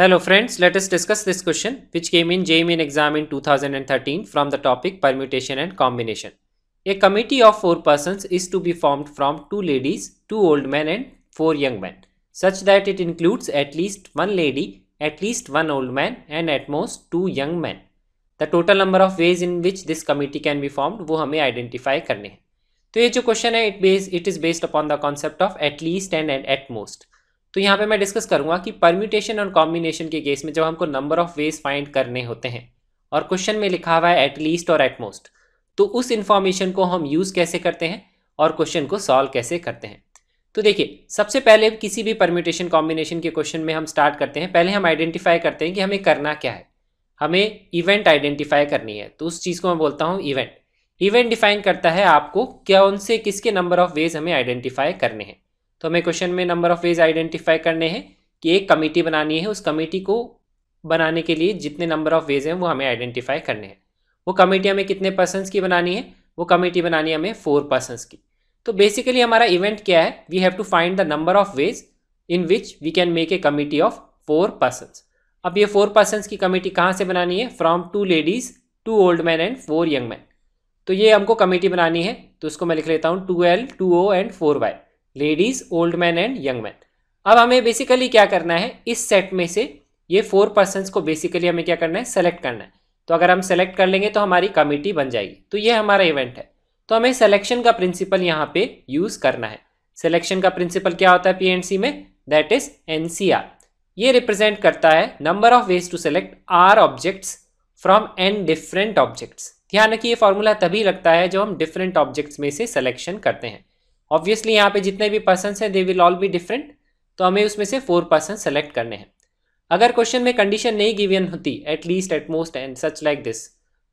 Hello friends, let us discuss this question which came in JEE main exam in 2013 from the topic permutation and combination. A committee of 4 persons is to be formed from 2 ladies, 2 old men and 4 young men such that it includes at least 1 lady, at least 1 old man and at most 2 young men. The total number of ways in which this committee can be formed वो हमें identify करने हैं तो ये जो question है it base it is based upon the concept of at least and at most तो यहाँ पे मैं डिस्कस करूँगा कि परम्यूटेशन और कॉम्बिनेशन के केस में जब हमको नंबर ऑफ वेज फाइंड करने होते हैं और क्वेश्चन में लिखा हुआ है एटलीस्ट और एटमोस्ट तो उस इन्फॉर्मेशन को हम यूज़ कैसे करते हैं और क्वेश्चन को सॉल्व कैसे करते हैं तो देखिए सबसे पहले किसी भी परम्यूटेशन कॉम्बिनेशन के क्वेश्चन में हम स्टार्ट करते हैं पहले हम आइडेंटिफाई करते हैं कि हमें करना क्या है हमें इवेंट आइडेंटिफाई करनी है तो उस चीज़ को मैं बोलता हूँ इवेंट इवेंट डिफाइन करता है आपको कौन से किसके नंबर ऑफ वेज हमें आइडेंटिफाई करने हैं तो हमें क्वेश्चन में नंबर ऑफ वेज आइडेंटिफाई करने हैं कि एक कमेटी बनानी है उस कमेटी को बनाने के लिए जितने नंबर ऑफ वेज हैं वो हमें आइडेंटिफाई करने हैं वो कमेटी हमें कितने पर्सनस की बनानी है वो कमेटी बनानी है हमें फोर पर्सनस की तो बेसिकली हमारा इवेंट क्या है we have to find the number of ways in which we can make a committee of four persons अब ये फोर पर्सनस की कमेटी कहाँ से बनानी है from two ladies two old man and four young man तो ये हमको कमेटी बनानी है तो उसको मैं लिख लेता हूँ two L two O and four Y ladies old man and young man अब हमें बेसिकली क्या करना है इस सेट में से ये फोर पर्सन को बेसिकली हमें क्या करना है सेलेक्ट करना है तो अगर हम सेलेक्ट कर लेंगे तो हमारी कमेटी बन जाएगी तो ये हमारा इवेंट है तो हमें सिलेक्शन का प्रिंसिपल यहाँ पे यूज़ करना है सिलेक्शन का प्रिंसिपल क्या होता है पीएनसी में दैट इज एनसीआर ये रिप्रेजेंट करता है number of ways to select R objects from N different objects ध्यान रखिए ये फॉर्मूला तभी लगता है जो हम डिफरेंट ऑब्जेक्ट्स में से सिलेक्शन करते हैं ऑब्वियसली यहाँ पे जितने भी पर्सन हैं they will all be different तो हमें उसमें से फोर पर्सन सेलेक्ट करने हैं अगर क्वेश्चन में कंडीशन नहीं गिवन होती at least at most and such like this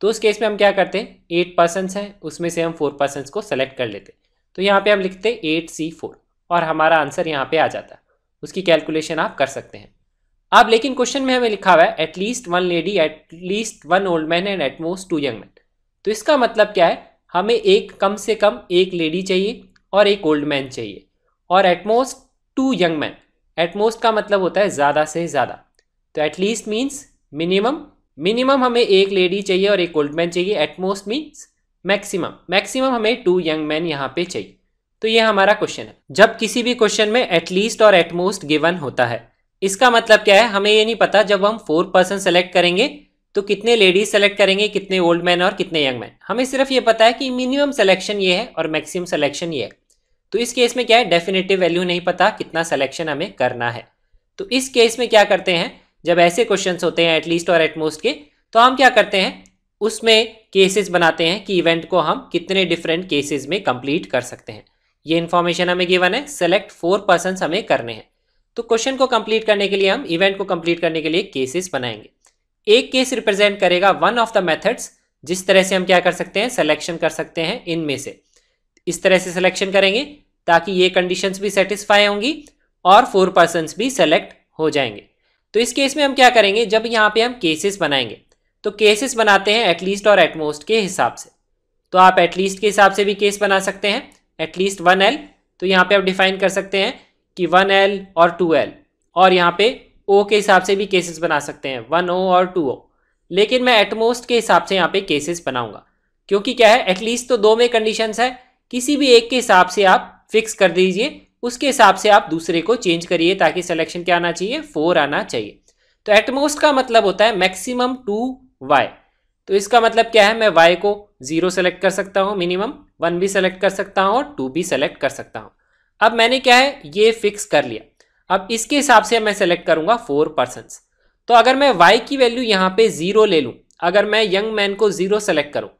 तो उस केस में हम क्या करते हैं एट पर्सन हैं उसमें से हम फोर पर्सन को सेलेक्ट कर लेते तो यहाँ पे हम लिखते एट सी फोर और हमारा आंसर यहाँ पे आ जाता उसकी कैलकुलेशन आप कर सकते हैं अब लेकिन क्वेश्चन में हमें लिखा हुआ है at least one lady at least one old man and at most two young man तो इसका मतलब क्या है हमें एक कम से कम एक लेडी चाहिए और एक ओल्ड मैन चाहिए और at most two young man at most का मतलब होता है ज़्यादा से ज़्यादा तो एटलीस्ट मीन्स मिनिमम मिनिमम हमें एक लेडी चाहिए और एक ओल्ड मैन चाहिए एटमोस्ट मीन्स मैक्सिमम मैक्सिमम हमें टू यंग मैन यहाँ पे चाहिए तो ये हमारा क्वेश्चन है जब किसी भी क्वेश्चन में एटलीस्ट और एटमोस्ट गिवन होता है इसका मतलब क्या है हमें ये नहीं पता जब हम फोर पर्सन सेलेक्ट करेंगे तो कितने लेडीज सेलेक्ट करेंगे कितने ओल्ड मैन और कितने यंग मैन हमें सिर्फ ये पता है कि मिनिमम सेलेक्शन ये है और मैक्सिमम सेलेक्शन ये है तो इस केस में क्या है डेफिनेटिव वैल्यू नहीं पता कितना सिलेक्शन हमें करना है तो इस केस में क्या करते हैं जब ऐसे क्वेश्चन होते हैं एटलीस्ट और एटमोस्ट के तो हम क्या करते हैं उसमें केसेस बनाते हैं कि इवेंट को हम कितने डिफरेंट केसेस में कंप्लीट कर सकते हैं ये इन्फॉर्मेशन हमें गिवन है सेलेक्ट फोर पर्सन हमें करने हैं तो क्वेश्चन को कंप्लीट करने के लिए हम इवेंट को कंप्लीट करने के लिए केसेस बनाएंगे एक केस रिप्रेजेंट करेगा वन ऑफ द मेथड्स जिस तरह से हम क्या कर सकते हैं सिलेक्शन कर सकते हैं इनमें से इस तरह से सिलेक्शन करेंगे ताकि ये कंडीशंस भी सेटिस्फाई होंगी और फोर पर्सन भी सेलेक्ट हो जाएंगे तो इस केस में हम क्या करेंगे जब यहाँ पे हम केसेस बनाएंगे तो केसेस बनाते हैं एटलीस्ट और एटमोस्ट के हिसाब से तो आप एटलीस्ट के हिसाब से भी केस बना सकते हैं एटलीस्ट वन एल तो यहाँ पे आप डिफाइन कर सकते हैं कि वन एल और टू एल और यहाँ पे ओ के हिसाब से भी केसेस बना सकते हैं वन ओ और टू ओ लेकिन मैं एटमोस्ट के हिसाब से यहाँ पे केसेस बनाऊंगा क्योंकि क्या है एटलीस्ट तो दो में कंडीशंस है किसी भी एक के हिसाब से आप फिक्स कर दीजिए उसके हिसाब से आप दूसरे को चेंज करिए ताकि सिलेक्शन क्या आना चाहिए फोर आना चाहिए तो एटमोस्ट का मतलब होता है मैक्सिमम टू वाई तो इसका मतलब क्या है मैं वाई को जीरो सेलेक्ट कर सकता हूँ मिनिमम वन भी सेलेक्ट कर सकता हूँ और टू भी सेलेक्ट कर सकता हूँ अब मैंने क्या है ये फिक्स कर लिया अब इसके हिसाब से मैं सेलेक्ट करूँगा फोर पर्सनस तो अगर मैं वाई की वैल्यू यहाँ पे जीरो ले लूँ अगर मैं यंग मैन को जीरो सेलेक्ट करूँ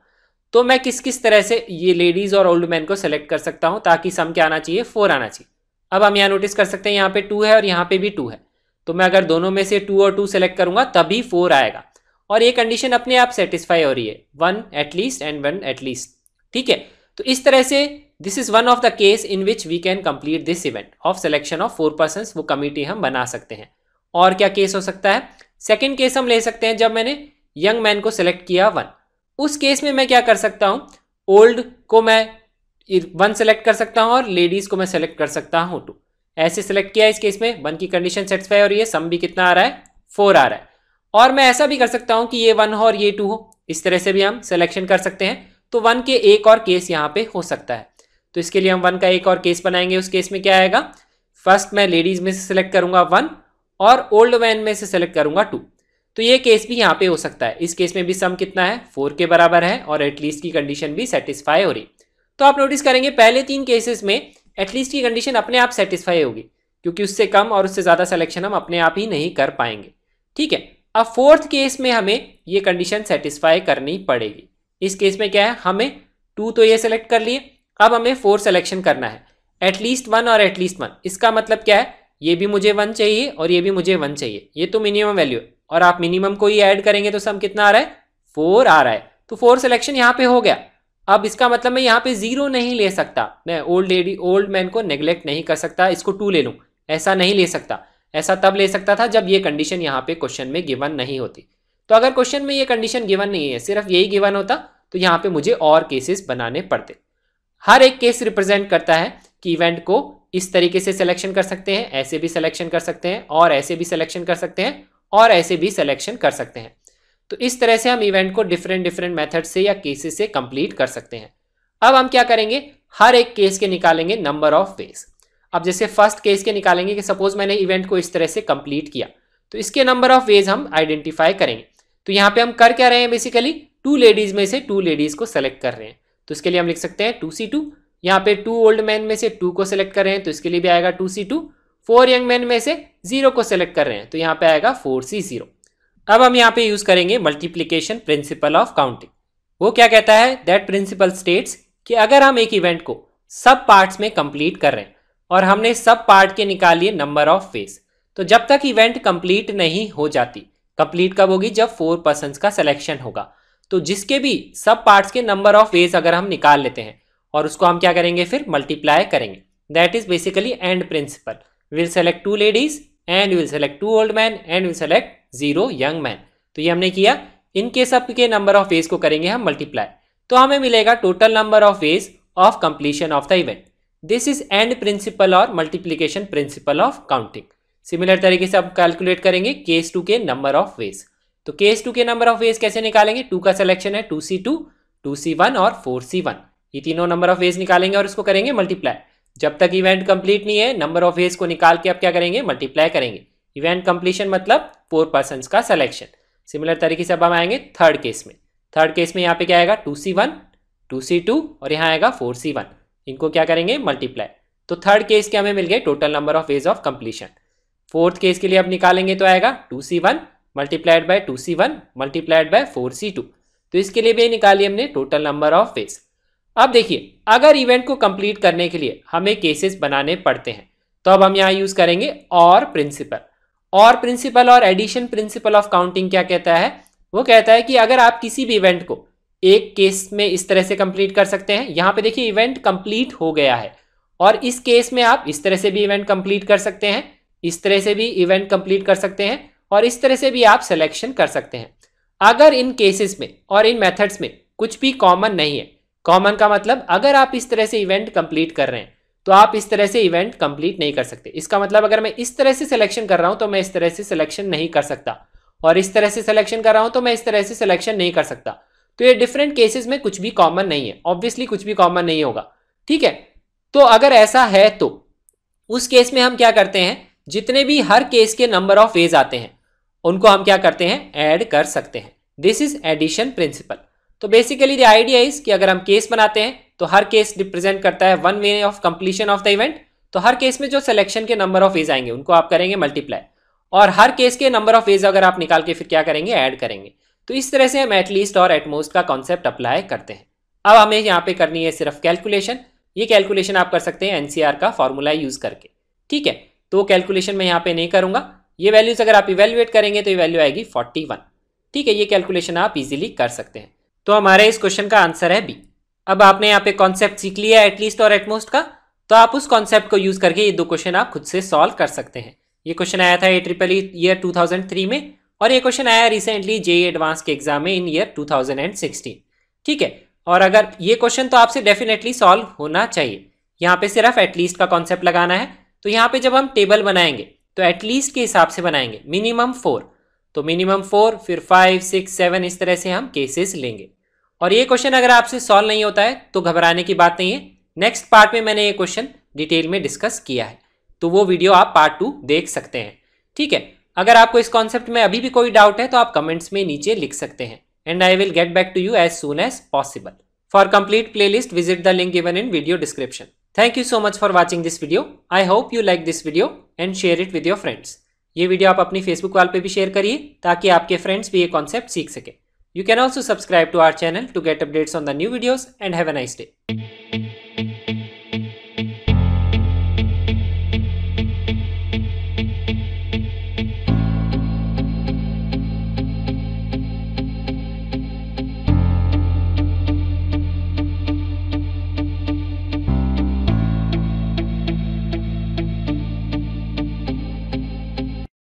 तो मैं किस किस तरह से ये लेडीज और ओल्ड मैन को सेलेक्ट कर सकता हूँ ताकि सम क्या आना चाहिए फोर आना चाहिए अब हम यहाँ नोटिस कर सकते हैं यहाँ पे टू है और यहाँ पे भी टू है तो मैं अगर दोनों में से टू और टू सेलेक्ट करूंगा तभी फोर आएगा और ये कंडीशन अपने आप सेटिस्फाई हो रही है one at least and one at least ठीक है तो इस तरह से this is one of the case in which we can complete this event of selection of four person वो कमिटी हम बना सकते हैं और क्या केस हो सकता है सेकेंड केस हम ले सकते हैं जब मैंने यंग मैन को सेलेक्ट किया वन उस केस में मैं क्या कर सकता हूँ ओल्ड को मैं वन सेलेक्ट कर सकता हूँ और लेडीज़ को मैं सेलेक्ट कर सकता हूँ टू ऐसे सेलेक्ट किया इस केस में वन की कंडीशन सेटिस्फाई और ये सम भी कितना आ रहा है फोर आ रहा है और मैं ऐसा भी कर सकता हूँ कि ये वन हो और ये टू हो इस तरह से भी हम सिलेक्शन कर सकते हैं तो वन के एक और केस यहाँ पे हो सकता है तो इसके लिए हम वन का एक और केस बनाएंगे उस केस में क्या आएगा फर्स्ट मैं लेडीज़ में से सिलेक्ट करूंगा वन और ओल्ड मैन में से सेलेक्ट करूंगा टू तो ये केस भी यहाँ पे हो सकता है इस केस में भी सम कितना है फोर के बराबर है और एटलीस्ट की कंडीशन भी सेटिस्फाई हो रही तो आप नोटिस करेंगे पहले तीन केसेस में एटलीस्ट की कंडीशन अपने आप सेटिस्फाई होगी क्योंकि उससे कम और उससे ज़्यादा सिलेक्शन हम अपने आप ही नहीं कर पाएंगे ठीक है अब फोर्थ केस में हमें ये कंडीशन सेटिस्फाई करनी पड़ेगी इस केस में क्या है हमें टू तो ये सिलेक्ट कर लिए अब हमें फोर सेलेक्शन करना है एटलीस्ट वन और एटलीस्ट वन इसका मतलब क्या है ये भी मुझे वन चाहिए और ये भी मुझे वन चाहिए ये तो मिनिमम वैल्यू है और आप मिनिमम को ही ऐड करेंगे तो सम कितना आ रहा है फोर आ रहा है तो फोर सिलेक्शन यहाँ पे हो गया अब इसका मतलब मैं यहाँ पे जीरो नहीं ले सकता मैं ओल्ड लेडी ओल्ड मैन को नेग्लेक्ट नहीं कर सकता इसको टू ले लूँ ऐसा नहीं ले सकता ऐसा तब ले सकता था जब ये कंडीशन यहाँ पे क्वेश्चन में गिवन नहीं होती तो अगर क्वेश्चन में ये कंडीशन गिवन नहीं है सिर्फ यही गिवन होता तो यहाँ पे मुझे और केसेस बनाने पड़ते हर एक केस रिप्रेजेंट करता है कि इवेंट को इस तरीके से सिलेक्शन कर सकते हैं ऐसे भी सिलेक्शन कर सकते हैं और ऐसे भी सिलेक्शन कर सकते हैं और ऐसे भी सिलेक्शन कर सकते हैं तो इस तरह से हम इवेंट को डिफरेंट डिफरेंट मेथड से या केसेस से कंप्लीट कर सकते हैं अब हम क्या करेंगे हर एक केस के निकालेंगे नंबर ऑफ वेज अब जैसे फर्स्ट केस के निकालेंगे कि सपोज मैंने इवेंट को इस तरह से कंप्लीट किया तो इसके नंबर ऑफ वेज हम आइडेंटिफाई करेंगे तो यहाँ पे हम कर क्या रहे हैं बेसिकली टू लेडीज में से टू लेडीज को सेलेक्ट कर रहे हैं तो इसके लिए हम लिख सकते हैं टू सी टू यहाँ पे टू ओल्ड मैन में से टू को सेलेक्ट कर रहे हैं तो इसके लिए भी आएगा two C two four young man में से जीरो को सेलेक्ट कर रहे हैं तो यहाँ पे आएगा फोर सी जीरो अब हम यहाँ पे यूज करेंगे मल्टीप्लीकेशन प्रिंसिपल ऑफ काउंटिंग वो क्या कहता है दैट प्रिंसिपल स्टेट्स कि अगर हम एक इवेंट को सब पार्ट्स में कंप्लीट कर रहे हैं और हमने सब पार्ट के निकालिए नंबर ऑफ फेस तो जब तक इवेंट कंप्लीट नहीं हो जाती कंप्लीट कब होगी जब फोर पर्सन का सिलेक्शन होगा तो जिसके भी सब पार्ट्स के नंबर ऑफ वेज अगर हम निकाल लेते हैं और उसको हम क्या करेंगे फिर मल्टीप्लाई करेंगे that is basically and principle we'll select two ladies and we will select two old men and we will select zero तो ये हमने किया इनके सब के नंबर ऑफ वेज को करेंगे हम मल्टीप्लाई तो हमें मिलेगा total number of ways of completion of the event this is and principle और multiplication principle of counting similar तरीके से अब कैलकुलेट करेंगे केस टू के नंबर ऑफ वेज तो केस टू के नंबर ऑफ वेज कैसे निकालेंगे टू का सिलेक्शन है two C two two C one और फोर सी वन ये तीनों नंबर ऑफ वेज निकालेंगे और इसको करेंगे मल्टीप्लाई जब तक इवेंट कंप्लीट नहीं है नंबर ऑफ एज को निकाल के आप क्या करेंगे मल्टीप्लाई करेंगे इवेंट कंप्लीशन मतलब फोर पर्सन का सिलेक्शन सिमिलर तरीके से अब हम आएंगे थर्ड केस में थर्ड केस में यहाँ पे क्या आएगा two C one two C two और यहाँ आएगा फोर सी वन इनको क्या करेंगे मल्टीप्लाई तो थर्ड केस के हमें मिल गए total number of ways of completion fourth case के लिए अब निकालेंगे तो आएगा two C one multiplied by two C one multiplied by four C two तो इसके लिए भी निकाली हमने टोटल नंबर ऑफ फेज अब देखिए अगर इवेंट को कंप्लीट करने के लिए हमें केसेस बनाने पड़ते हैं तो अब हम यहाँ यूज करेंगे और प्रिंसिपल और प्रिंसिपल और एडिशन प्रिंसिपल ऑफ काउंटिंग क्या कहता है वो कहता है कि अगर आप किसी भी इवेंट को एक केस में इस तरह से कंप्लीट कर सकते हैं यहाँ पे देखिए इवेंट कंप्लीट हो गया है और इस केस में आप इस तरह से भी इवेंट कंप्लीट कर सकते हैं इस तरह से भी इवेंट कंप्लीट कर सकते हैं और इस तरह से भी आप सिलेक्शन कर सकते हैं अगर इन केसेस में और इन मेथड्स में कुछ भी कॉमन नहीं है कॉमन का मतलब अगर आप इस तरह से इवेंट कंप्लीट कर रहे हैं तो आप इस तरह से इवेंट कंप्लीट नहीं कर सकते इसका मतलब अगर मैं इस तरह से सिलेक्शन कर रहा हूं तो मैं इस तरह से सिलेक्शन नहीं कर सकता और इस तरह से सिलेक्शन कर रहा हूं तो मैं इस तरह से सिलेक्शन नहीं कर सकता तो ये डिफरेंट केसेस में कुछ भी कॉमन नहीं है ऑब्वियसली कुछ भी कॉमन नहीं होगा ठीक है तो अगर ऐसा है तो उस केस में हम क्या करते हैं जितने भी हर केस के नंबर ऑफ वेज आते हैं उनको हम क्या करते हैं एड कर सकते हैं दिस इज एडिशन प्रिंसिपल तो बेसिकली द आइडिया इज कि अगर हम केस बनाते हैं तो हर केस रिप्रेजेंट करता है one way of completion of the event तो हर केस में जो सिलेक्शन के नंबर ऑफ वेज आएंगे उनको आप करेंगे मल्टीप्लाई और हर केस के नंबर ऑफ वेज अगर आप निकाल के फिर क्या करेंगे ऐड करेंगे तो इस तरह से हम एटलीस्ट और एटमोस्ट का कॉन्सेप्ट अप्लाई करते हैं अब हमें यहाँ पे करनी है सिर्फ कैलकुलेशन ये कैलकुलेशन आप कर सकते हैं एनसीआर का फॉर्मूला यूज करके ठीक है तो कैलकुलेशन मैं यहाँ पे नहीं करूंगा ये वैल्यूज अगर आप इवेल्युएट करेंगे तो ये वैल्यू आएगी 41 ठीक है ये कैलकुलेशन आप इजीली कर सकते हैं तो हमारे इस क्वेश्चन का आंसर है बी अब आपने यहाँ पे कॉन्सेप्ट सीख लिया है एटलीस्ट और एटमोस्ट का तो आप उस कॉन्सेप्ट को यूज करके ये दो क्वेश्चन आप खुद से सॉल्व कर सकते हैं ये क्वेश्चन आया था ए ट्रिपल ईयर थ्री में और ये क्वेश्चन आया रिसेंटली जे एडवांस के एग्जाम में इन ईयर सिक्सटीन ठीक है और अगर ये क्वेश्चन तो आपसे डेफिनेटली सॉल्व होना चाहिए यहाँ पे सिर्फ एटलीस्ट का कॉन्सेप्ट लगाना है तो यहाँ पे जब हम टेबल बनाएंगे तो एटलीस्ट के हिसाब से बनाएंगे मिनिमम फोर तो मिनिमम फोर फिर फाइव सिक्स सेवन इस तरह से हम केसेस लेंगे और ये क्वेश्चन अगर आपसे सॉल्व नहीं होता है तो घबराने की बात नहीं है नेक्स्ट पार्ट में मैंने ये क्वेश्चन डिटेल में डिस्कस किया है तो वो वीडियो आप पार्ट टू देख सकते हैं ठीक है अगर आपको इस कॉन्सेप्ट में अभी भी कोई डाउट है तो आप कमेंट्स में नीचे लिख सकते हैं and I will get back to you as soon as possible for complete playlist visit the link given in video description thank you so much for watching this video I hope you like this video and share it with your friends ये video आप अपनी Facebook वाल पे भी share करिए ताकि आपके friends भी ये कॉन्सेप्ट सीख सके you can also subscribe to our channel to get updates on the new videos and have a nice day